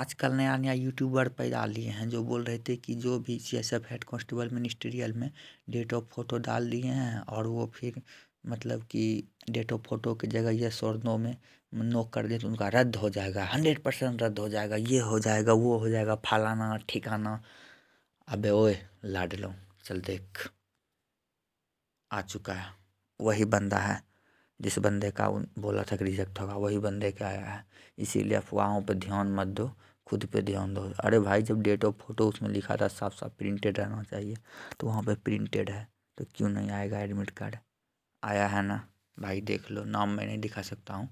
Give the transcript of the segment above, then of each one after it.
आजकल नया नया यूट्यूबर पैदा लिए हैं जो बोल रहे थे कि जो भी C S F head constable ministerial में डेट ऑफ फोटो डाल दिए हैं और वो फिर मतलब कि डेट ऑफ फोटो की जगह ये और नो में नो कर दे तो उनका रद्द हो जाएगा हंड्रेड परसेंट रद्द हो जाएगा ये हो जाएगा वो हो जाएगा फलाना ठिकाना अबे ओए लाड लो चल देख आ चुका है वही बंदा है जिस बंदे का बोला था कि रिजेक्ट होगा वही बंदे का आया है इसीलिए अफवाहों पर ध्यान मत दो खुद पे ध्यान दो अरे भाई जब डेट ऑफ फोटो उसमें लिखा था साफ साफ प्रिंटेड रहना चाहिए तो वहाँ पे प्रिंटेड है तो क्यों नहीं आएगा एडमिट कार्ड आया है ना भाई देख लो नाम मैं नहीं दिखा सकता हूँ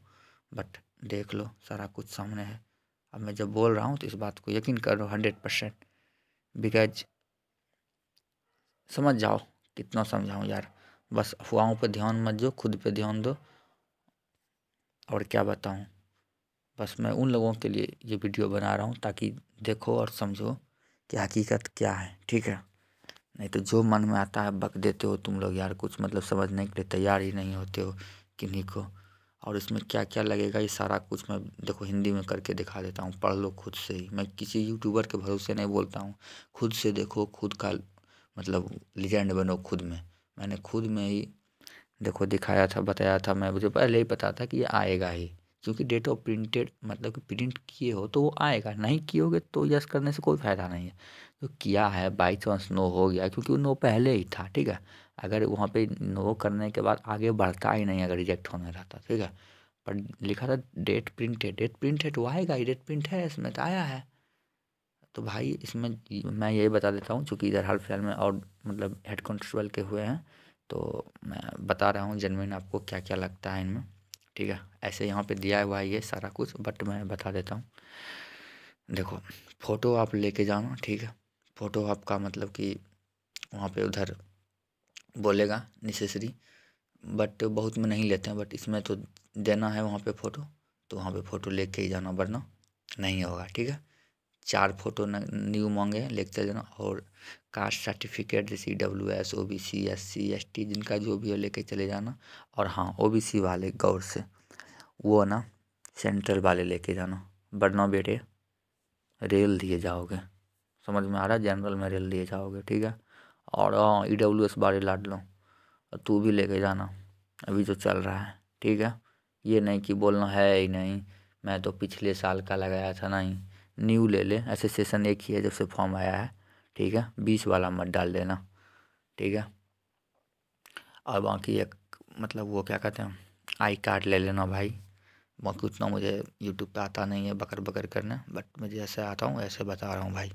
बट देख लो सारा कुछ सामने है अब मैं जब बोल रहा हूँ तो इस बात को यकीन करो हंड्रेड परसेंट बिकॉज समझ जाओ कितना समझाऊँ यार बस अफवाहों पर ध्यान मत दो खुद पे ध्यान दो और क्या बताऊँ बस मैं उन लोगों के लिए ये वीडियो बना रहा हूँ ताकि देखो और समझो कि हकीकत क्या है ठीक है नहीं तो जो मन में आता है बक देते हो तुम लोग यार कुछ मतलब समझने के लिए तैयार ही नहीं होते हो किन्हीं को और इसमें क्या क्या लगेगा ये सारा कुछ मैं देखो हिंदी में करके दिखा देता हूँ पढ़ लो खुद से ही मैं किसी यूट्यूबर के भरोसे नहीं बोलता हूँ खुद से देखो खुद का मतलब लीजेंड बनो खुद में मैंने खुद में ही देखो दिखाया था बताया था मैं मुझे पहले ही पता था कि ये आएगा ही क्योंकि डेट ऑफ प्रिंटेड मतलब कि प्रिंट किए हो तो वो आएगा नहीं किए होगे तो यस करने से कोई फ़ायदा नहीं है तो किया है बाई चांस नो हो गया क्योंकि वो नो पहले ही था ठीक है अगर वहाँ पे नो करने के बाद आगे बढ़ता ही नहीं अगर रिजेक्ट होने रहता ठीक है पर लिखा था डेट प्रिंटेड डेट प्रिंटेड वो आएगा ही डेट प्रिंट है इसमें तो आया है तो भाई इसमें मैं यही बता देता हूँ चूँकि इधर हाल फिलहाल में और मतलब हेड कॉन्स्टेबल के हुए हैं तो मैं बता रहा हूँ जनविन आपको क्या क्या लगता है इनमें ठीक है ऐसे यहाँ पे दिया हुआ है ये सारा कुछ बट मैं बता देता हूँ देखो फ़ोटो आप लेके जाना ठीक है फ़ोटो आपका मतलब कि वहाँ पे उधर बोलेगा नेसेसरी बट बहुत में नहीं लेते हैं बट इसमें तो देना है वहाँ पे फ़ोटो तो वहाँ पे फ़ोटो लेके ही जाना वरना नहीं होगा ठीक है चार फोटो न्यू मांगे लिखते जाना और कास्ट सर्टिफिकेट जैसे W S O B C S C S T जिनका जो भी हो लेके चले जाना और हाँ ओ बी सी वाले गौर से वो ना सेंट्रल वाले लेके जाना वरना बेटे रेल दिए जाओगे समझ में आ रहा है जनरल में रेल दिए जाओगे ठीक है और हाँ ई e डब्ल्यू एस वाले लाट लो तू भी लेके जाना अभी जो चल रहा है ठीक है ये नहीं कि बोलना है ही नहीं मैं तो पिछले साल का लगाया था नहीं न्यू ले ले ऐसे सेशन एक ही है जब से फॉर्म आया है ठीक है बीस वाला मत डाल देना ठीक है और बाकी एक मतलब वो क्या कहते हैं आई कार्ड ले लेना भाई बाकी उतना मुझे यूट्यूब पे आता नहीं है बकर बकर करने बट मैं जैसे आता हूँ ऐसे बता रहा हूँ भाई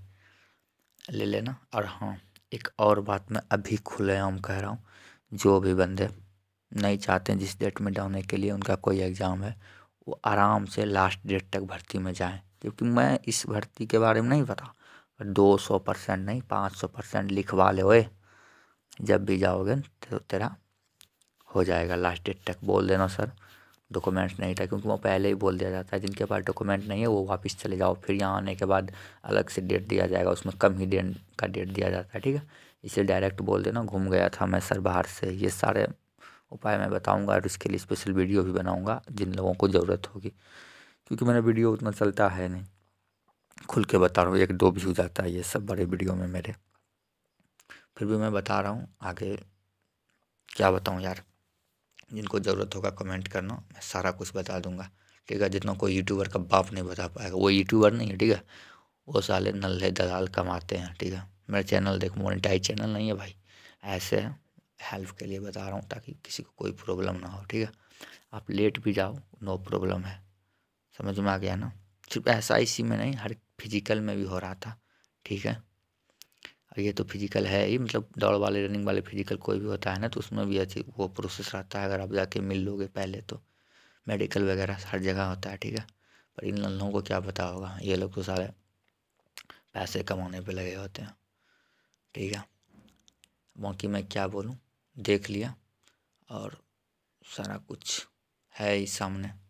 ले लेना और हाँ एक और बात मैं अभी खुलेआम कह रहा हूँ जो भी बंदे नहीं चाहते जिस डेट में डालने के लिए उनका कोई एग्ज़ाम है वो आराम से लास्ट डेट तक भर्ती में जाएँ क्योंकि मैं इस भर्ती के बारे में नहीं पता पर दो सौ परसेंट नहीं पाँच सौ परसेंट लिखवा ले ओए जब भी जाओगे तो तेरा हो जाएगा लास्ट डेट तक बोल देना सर डॉक्यूमेंट्स नहीं था क्योंकि वो पहले ही बोल दिया जाता है जिनके पास डॉक्यूमेंट नहीं है वो वापस चले जाओ फिर यहाँ आने के बाद अलग से डेट दिया जाएगा उसमें कम ही डेट का डेट दिया जाता है ठीक है इसे डायरेक्ट बोल देना घूम गया था मैं सर बाहर से ये सारे उपाय मैं बताऊँगा और इसके लिए स्पेशल वीडियो भी बनाऊँगा जिन लोगों को ज़रूरत होगी क्योंकि मेरा वीडियो उतना चलता है नहीं खुल के बता रहा हूँ एक दो व्यू जाता है ये सब बड़े वीडियो में मेरे फिर भी मैं बता रहा हूँ आगे क्या बताऊँ यार जिनको ज़रूरत होगा कमेंट करना मैं सारा कुछ बता दूंगा ठीक है जितना कोई यूट्यूबर का बाप नहीं बता पाएगा वो यूट्यूबर नहीं है ठीक है वो साले नल्ले दलाल कमाते हैं ठीक है मेरा चैनल देखो मोनिटाइज चैनल नहीं है भाई ऐसे हेल्प के लिए बता रहा हूँ ताकि किसी को कोई प्रॉब्लम ना हो ठीक है आप लेट भी जाओ नो प्रॉब्लम है समझ में आ गया ना सिर्फ ऐसा इसी में नहीं हर फिजिकल में भी हो रहा था ठीक है और ये तो फिजिकल है ही मतलब दौड़ वाले रनिंग वाले फिजिकल कोई भी होता है ना तो उसमें भी अच्छी वो प्रोसेस रहता है अगर आप जाके मिल लोगे पहले तो मेडिकल वगैरह हर जगह होता है ठीक है पर इन लोगों को क्या पता होगा ये लोग तो सारे पैसे कमाने पर लगे होते हैं ठीक है बाकी मैं क्या बोलूँ देख लिया और सारा कुछ है ही सामने